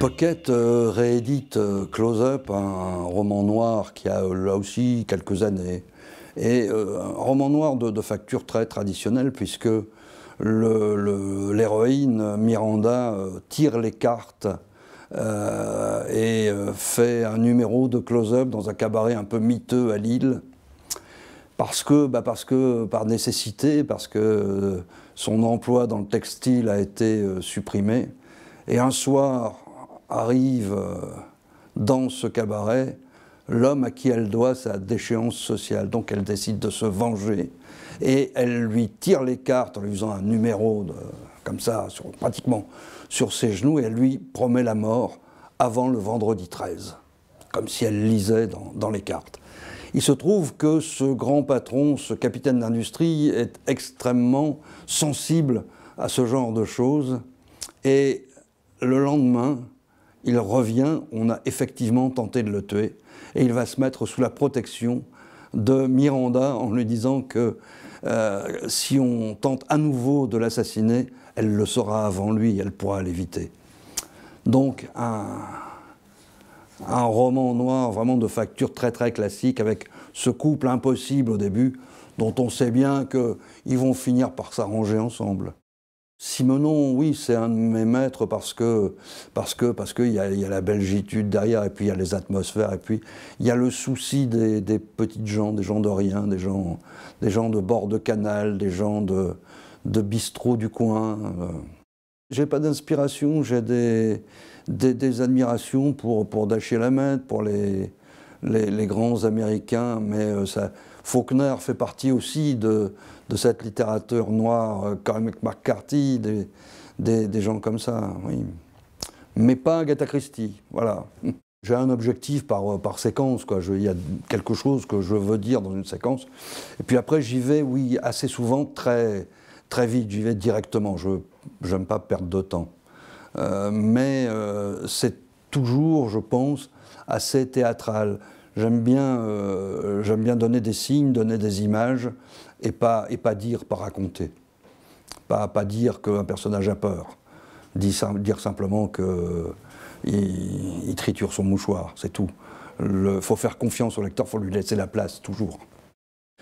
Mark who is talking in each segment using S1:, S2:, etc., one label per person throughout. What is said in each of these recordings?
S1: Pocket euh, réédite euh, Close Up, un roman noir qui a euh, là aussi quelques années. Et un roman noir de, facture très traditionnelle, puisque l'héroïne Miranda tire les cartes et fait un numéro de Close Up dans un cabaret un peu miteux à Lille. Parce que, bah, parce que par nécessité, parce que son emploi dans le textile a été supprimé. Et un soir, arrive euh, dans ce cabaret l'homme à qui elle doit sa déchéance sociale. Donc elle décide de se venger et elle lui tire les cartes en lui faisant un numéro comme ça, sur, pratiquement sur ses genoux, et elle lui promet la mort avant le vendredi 13, comme si elle lisait dans les cartes. Il se trouve que ce grand patron, ce capitaine d'industrie, est extrêmement sensible à ce genre de choses, et le lendemain, il revient, on a effectivement tenté de le tuer, et il va se mettre sous la protection de Miranda en lui disant que euh, si on tente à nouveau de l'assassiner, elle le saura avant lui, elle pourra l'éviter. Donc un, un roman noir vraiment de facture très très classique avec ce couple impossible au début dont on sait bien qu'ils vont finir par s'arranger ensemble. Simonon, oui, c'est un de mes maîtres parce que parce que parce qu'il y, y, a la belgitude derrière et puis il y a les atmosphères et puis il y a le souci des, des, petites gens, des gens de rien, des gens des gens de bord de canal, des gens de de bistrot du coin. Euh. J'ai pas d'inspiration, j'ai des, admirations pour pour Dashiell pour les grands américains, mais euh, ça Faulkner fait partie aussi de, cette littérature noire, euh, comme McCarthy, des, gens comme ça, Mais pas Agatha Christie, voilà. J'ai un objectif par, euh, séquence, quoi. Il y a quelque chose que je veux dire dans une séquence. Et puis après, j'y vais, oui, assez souvent, très, très vite, j'y vais directement. Je n'aime pas perdre de temps. Euh, mais c'est toujours, je pense, assez théâtral. Euh, j'aime bien, donner des signes, donner des images, et pas, et pas dire, pas raconter. Pas, pas dire qu'un personnage a peur. Dire, simplement qu'il euh, il, triture son mouchoir, c'est tout. Il faut faire confiance au lecteur, il faut lui laisser la place, toujours.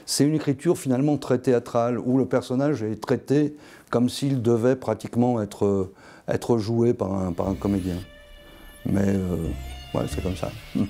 S1: C'est une écriture finalement très théâtrale, où le personnage est traité comme s'il devait pratiquement être, euh, être joué par un, par un comédien. Mais ouais, c'est comme ça. Hum.